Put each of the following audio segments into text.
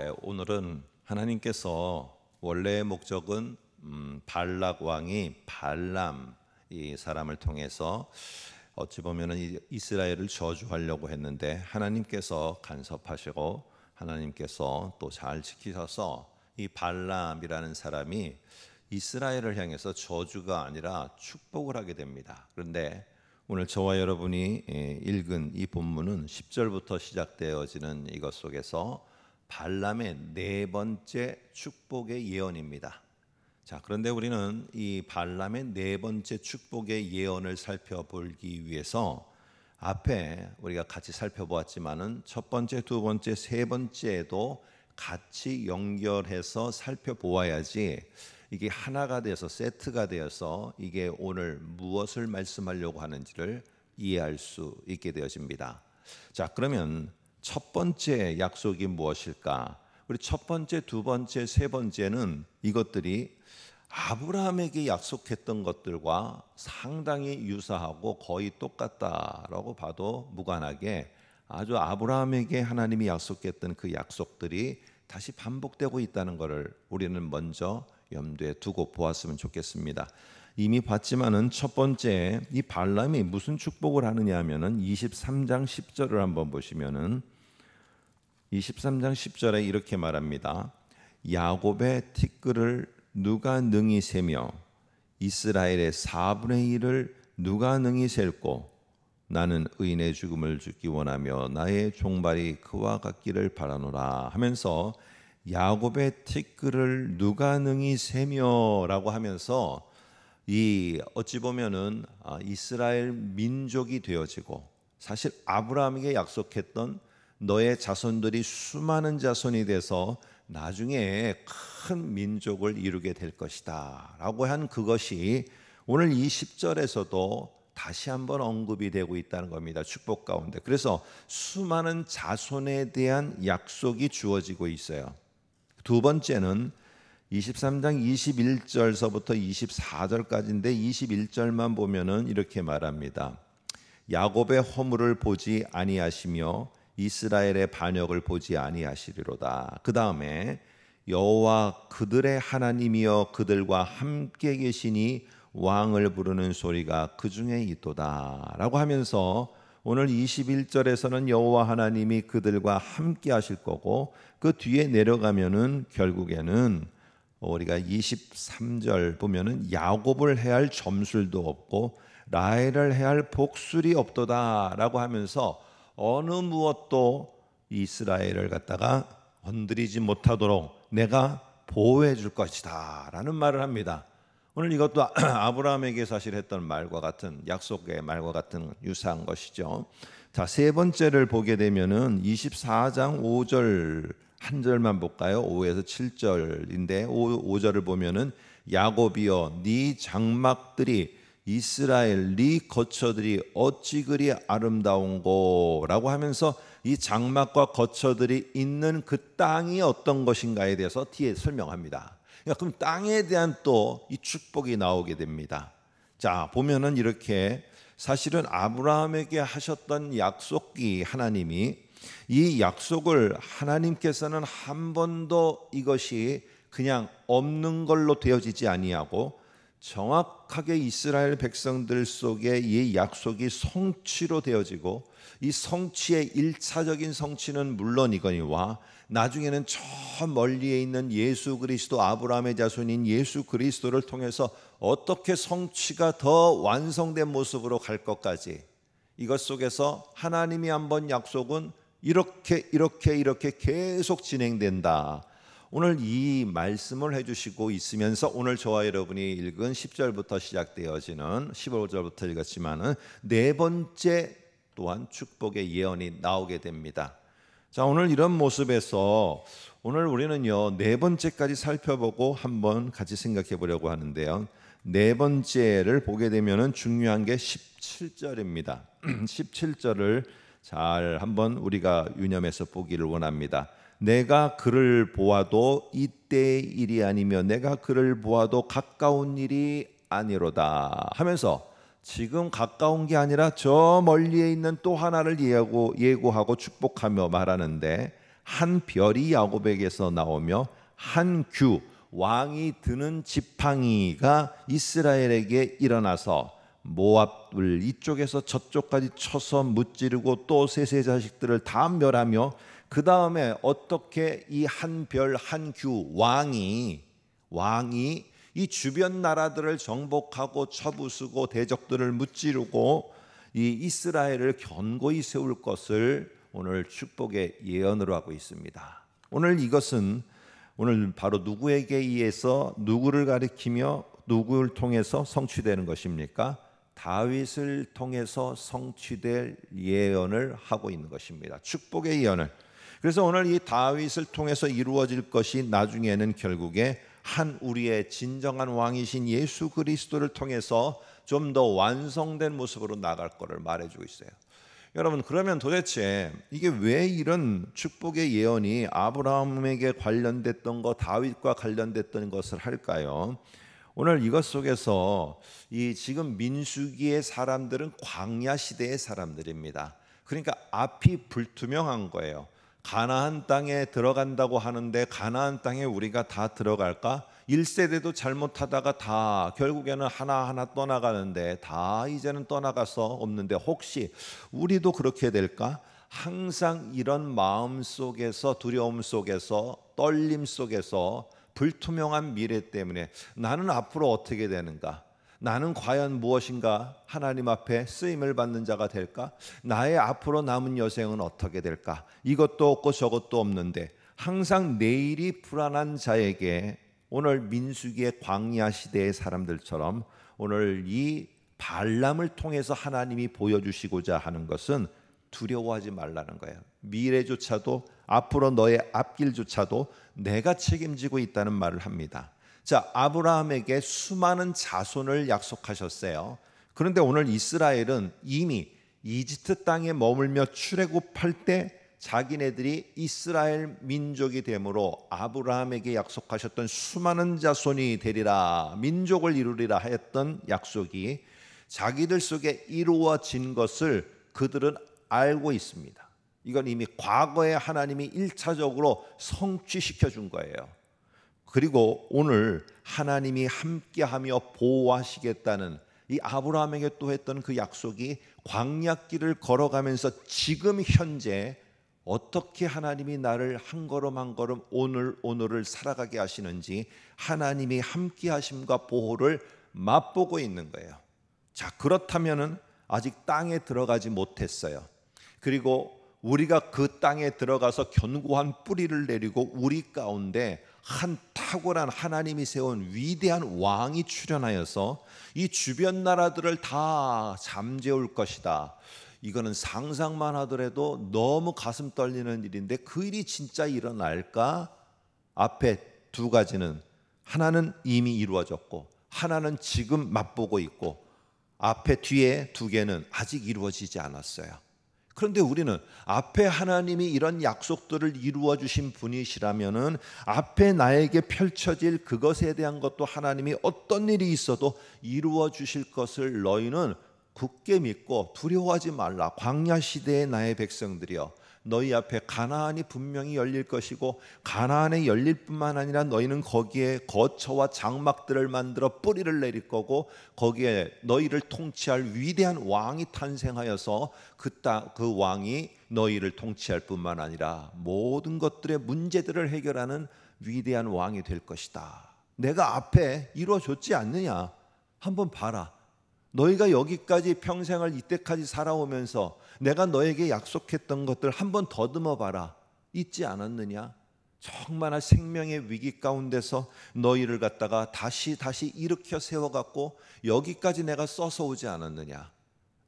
예, 오늘은 하나님께서 원래의 목적은 음, 발락 왕이 발람 이 사람을 통해서 어찌 보면 이스라엘을 저주하려고 했는데 하나님께서 간섭하시고 하나님께서 또 잘 지키셔서 이 발람이라는 사람이 이스라엘을 향해서 저주가 아니라 축복을 하게 됩니다. 그런데 오늘 저와 여러분이 예, 읽은 이 본문은 10절부터 시작되어지는 이것 속에서 발람의 네 번째 축복의 예언입니다. 자, 그런데 우리는 이 발람의 네 번째 축복의 예언을 살펴보기 위해서 앞에 우리가 같이 살펴보았지만은 첫 번째, 두 번째, 세 번째도 같이 연결해서 살펴보아야지 이게 하나가 되어서 세트가 되어서 이게 오늘 무엇을 말씀하려고 하는지를 이해할 수 있게 되어집니다. 자, 그러면 첫 번째 약속이 무엇일까? 우리 첫 번째, 두 번째, 세 번째는 이것들이 아브라함에게 약속했던 것들과 상당히 유사하고 거의 똑같다라고 봐도 무관하게 아주 아브라함에게 하나님이 약속했던 그 약속들이 다시 반복되고 있다는 것을 우리는 먼저 염두에 두고 보았으면 좋겠습니다. 이미 봤지만은 첫 번째 이 발람이 무슨 축복을 하느냐 하면은 23장 10절을 한번 보시면은 23장 10절에 이렇게 말합니다. 야곱의 티끌을 누가 능히 세며 이스라엘의 4분의 1을 누가 능히 셀고 나는 의인의 죽음을 죽기 원하며 나의 종발이 그와 같기를 바라노라 하면서 야곱의 티끌을 누가 능히 세며라고 하면서 이 어찌 보면은 아, 이스라엘 민족이 되어지고 사실 아브라함에게 약속했던 너의 자손들이 수많은 자손이 돼서 나중에 큰 민족을 이루게 될 것이다. 라고 한 그것이 오늘 이 10절에서도 다시 한번 언급이 되고 있다는 겁니다. 축복 가운데. 그래서 수많은 자손에 대한 약속이 주어지고 있어요. 두 번째는 23장 21절서부터 24절까지인데 21절만 보면은 이렇게 말합니다. 야곱의 허물을 보지 아니하시며 이스라엘의 반역을 보지 아니하시리로다. 그 다음에 여호와 그들의 하나님이여 그들과 함께 계시니 왕을 부르는 소리가 그 중에 있도다라고 하면서 오늘 21절에서는 여호와 하나님이 그들과 함께 하실 거고 그 뒤에 내려가면은 결국에는 우리가 23절 보면은 야곱을 해야 할 점술도 없고 라헬을 해야 할 복술이 없도다라고 하면서 어느 무엇도 이스라엘을 갖다가 건드리지 못하도록 내가 보호해 줄 것이다라는 말을 합니다. 오늘 이것도 아브라함에게 사실 했던 말과 같은 약속의 말과 같은 유사한 것이죠. 자, 세 번째를 보게 되면은 24장 5절 한 절만 볼까요? 5에서 7절인데 5, 절을 보면은 야곱이여 네 장막들이 이스라엘 네 거처들이 어찌 그리 아름다운고라고 하면서 이 장막과 거처들이 있는 그 땅이 어떤 것인가에 대해서 뒤에 설명합니다. 그럼 땅에 대한 또 이 축복이 나오게 됩니다. 자, 보면은 이렇게 사실은 아브라함에게 하셨던 약속이 하나님이 이 약속을 하나님께서는 한 번도 이것이 그냥 없는 걸로 되어지지 아니하고 정확하게 이스라엘 백성들 속에 이 약속이 성취로 되어지고 이 성취의 일차적인 성취는 물론이거니와 나중에는 저 멀리에 있는 예수 그리스도 아브라함의 자손인 예수 그리스도를 통해서 어떻게 성취가 더 완성된 모습으로 갈 것까지 이것 속에서 하나님이 한번 약속은 이렇게 이렇게 이렇게 계속 진행된다. 오늘 이 말씀을 해주시고 있으면서 오늘 저와 여러분이 읽은 10절부터 시작되어지는 15절부터 읽었지만은 네 번째 또한 축복의 예언이 나오게 됩니다. 자, 오늘 이런 모습에서 오늘 우리는요, 네 번째까지 살펴보고 한번 같이 생각해 보려고 하는데요. 네 번째를 보게 되면 중요한 게 17절입니다. 17절을 잘 한번 우리가 유념해서 보기를 원합니다. 내가 그를 보아도 이때의 일이 아니며 내가 그를 보아도 가까운 일이 아니로다 하면서 지금 가까운 게 아니라 저 멀리에 있는 또 하나를 예고, 예고하고 축복하며 말하는데 한 별이 야곱에게서 나오며 한 규, 왕이 드는 지팡이가 이스라엘에게 일어나서 모압을 이쪽에서 저쪽까지 쳐서 무찌르고 또 세세 자식들을 다 멸하며 그 다음에 어떻게 이 한 별 한 규 왕이 왕이 이 주변 나라들을 정복하고 처부수고 대적들을 무찌르고 이 이스라엘을 견고히 세울 것을 오늘 축복의 예언으로 하고 있습니다. 오늘 이것은 오늘 바로 누구에게 의해서 누구를 가리키며 누구를 통해서 성취되는 것입니까? 다윗을 통해서 성취될 예언을 하고 있는 것입니다. 축복의 예언을. 그래서 오늘 이 다윗을 통해서 이루어질 것이 나중에는 결국에 한 우리의 진정한 왕이신 예수 그리스도를 통해서 좀 더 완성된 모습으로 나갈 것을 말해주고 있어요. 여러분 그러면 도대체 이게 왜 이런 축복의 예언이 아브라함에게 관련됐던 것, 다윗과 관련됐던 것을 할까요? 오늘 이것 속에서 이 지금 민수기의 사람들은 광야 시대의 사람들입니다. 그러니까 앞이 불투명한 거예요. 가나안 땅에 들어간다고 하는데 가나안 땅에 우리가 다 들어갈까? 1세대도 잘못하다가 다 결국에는 하나하나 떠나가는데 다 이제는 떠나가서 없는데 혹시 우리도 그렇게 될까? 항상 이런 마음 속에서 두려움 속에서 떨림 속에서 불투명한 미래 때문에 나는 앞으로 어떻게 되는가? 나는 과연 무엇인가 하나님 앞에 쓰임을 받는 자가 될까? 나의 앞으로 남은 여생은 어떻게 될까? 이것도 없고 저것도 없는데 항상 내일이 불안한 자에게 오늘 민수기의 광야 시대의 사람들처럼 오늘 이 발람을 통해서 하나님이 보여주시고자 하는 것은 두려워하지 말라는 거예요. 미래조차도 앞으로 너의 앞길조차도 내가 책임지고 있다는 말을 합니다. 자, 아브라함에게 수많은 자손을 약속하셨어요. 그런데 오늘 이스라엘은 이미 이집트 땅에 머물며 출애굽할 때 자기네들이 이스라엘 민족이 되므로 아브라함에게 약속하셨던 수많은 자손이 되리라 민족을 이루리라 했던 약속이 자기들 속에 이루어진 것을 그들은 알고 있습니다. 이건 이미 과거에 하나님이 일차적으로 성취시켜 준 거예요. 그리고 오늘 하나님이 함께하며 보호하시겠다는 이 아브라함에게 또 했던 그 약속이 광약길을 걸어가면서 지금 현재 어떻게 하나님이 나를 한 걸음 한 걸음 오늘 오늘을 살아가게 하시는지 하나님이 함께 하심과 보호를 맛보고 있는 거예요. 자, 그렇다면은 아직 땅에 들어가지 못했어요. 그리고 우리가 그 땅에 들어가서 견고한 뿌리를 내리고 우리 가운데 한 탁월한 하나님이 세운 위대한 왕이 출현하여서 이 주변 나라들을 다 잠재울 것이다. 이거는 상상만 하더라도 너무 가슴 떨리는 일인데 그 일이 진짜 일어날까? 앞에 두 가지는 하나는 이미 이루어졌고 하나는 지금 맛보고 있고 앞에 뒤에 두 개는 아직 이루어지지 않았어요. 그런데 우리는 앞에 하나님이 이런 약속들을 이루어 주신 분이시라면은 앞에 나에게 펼쳐질 그것에 대한 것도 하나님이 어떤 일이 있어도 이루어 주실 것을 너희는 굳게 믿고 두려워하지 말라. 광야 시대의 나의 백성들이여 너희 앞에 가나안이 분명히 열릴 것이고 가나안에 열릴 뿐만 아니라 너희는 거기에 거처와 장막들을 만들어 뿌리를 내릴 거고 거기에 너희를 통치할 위대한 왕이 탄생하여서 그땅그 그 왕이 너희를 통치할 뿐만 아니라 모든 것들의 문제들을 해결하는 위대한 왕이 될 것이다. 내가 앞에 이루어줬지 않느냐? 한번 봐라. 너희가 여기까지 평생을 이때까지 살아오면서 내가 너에게 약속했던 것들 한 번 더듬어 봐라. 잊지 않았느냐? 정말 생명의 위기 가운데서 너희를 갖다가 다시 다시 일으켜 세워갖고 여기까지 내가 써서 오지 않았느냐?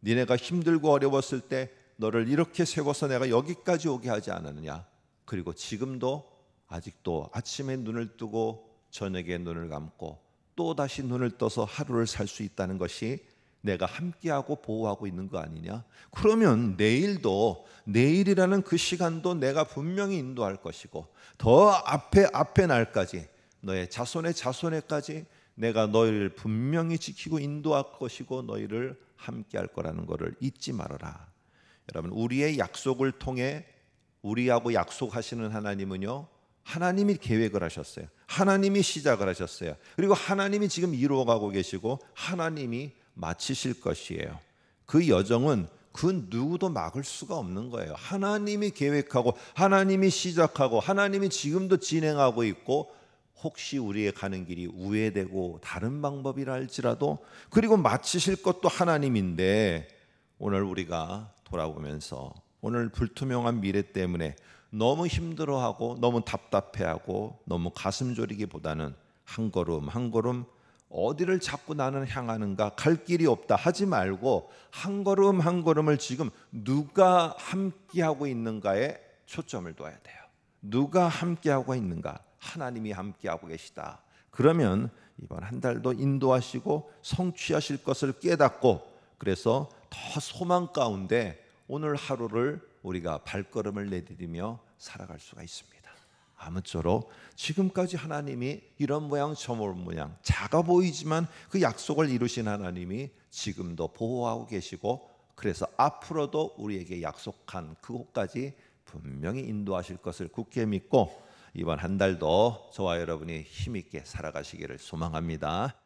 니네가 힘들고 어려웠을 때 너를 이렇게 세워서 내가 여기까지 오게 하지 않았느냐? 그리고 지금도 아직도 아침에 눈을 뜨고 저녁에 눈을 감고 또 다시 눈을 떠서 하루를 살 수 있다는 것이 내가 함께하고 보호하고 있는 거 아니냐? 그러면 내일도 내일이라는 그 시간도 내가 분명히 인도할 것이고 더 앞에 앞에 날까지 너의 자손의 자손에까지 내가 너희를 분명히 지키고 인도할 것이고 너희를 함께할 거라는 것을 잊지 말아라. 여러분 우리의 약속을 통해 우리하고 약속하시는 하나님은요 하나님이 계획을 하셨어요. 하나님이 시작을 하셨어요. 그리고 하나님이 지금 이루어가고 계시고 하나님이 마치실 것이에요. 그 여정은 그 누구도 막을 수가 없는 거예요. 하나님이 계획하고 하나님이 시작하고 하나님이 지금도 진행하고 있고 혹시 우리의 가는 길이 우회되고 다른 방법이라 할지라도 그리고 마치실 것도 하나님인데 오늘 우리가 돌아보면서 오늘 불투명한 미래 때문에 너무 힘들어하고 너무 답답해하고 너무 가슴 졸이기보다는 한 걸음 한 걸음 어디를 자꾸 나는 향하는가 갈 길이 없다 하지 말고 한 걸음 한 걸음을 지금 누가 함께 하고 있는가에 초점을 둬야 돼요. 누가 함께 하고 있는가? 하나님이 함께 하고 계시다. 그러면 이번 한 달도 인도하시고 성취하실 것을 깨닫고 그래서 더 소망 가운데 오늘 하루를 우리가 발걸음을 내디디며 살아갈 수가 있습니다. 아무쪼록 지금까지 하나님이 이런 모양 저 모양 작아 보이지만 그 약속을 이루신 하나님이 지금도 보호하고 계시고 그래서 앞으로도 우리에게 약속한 그곳까지 분명히 인도하실 것을 굳게 믿고 이번 한 달도 저와 여러분이 힘있게 살아가시기를 소망합니다.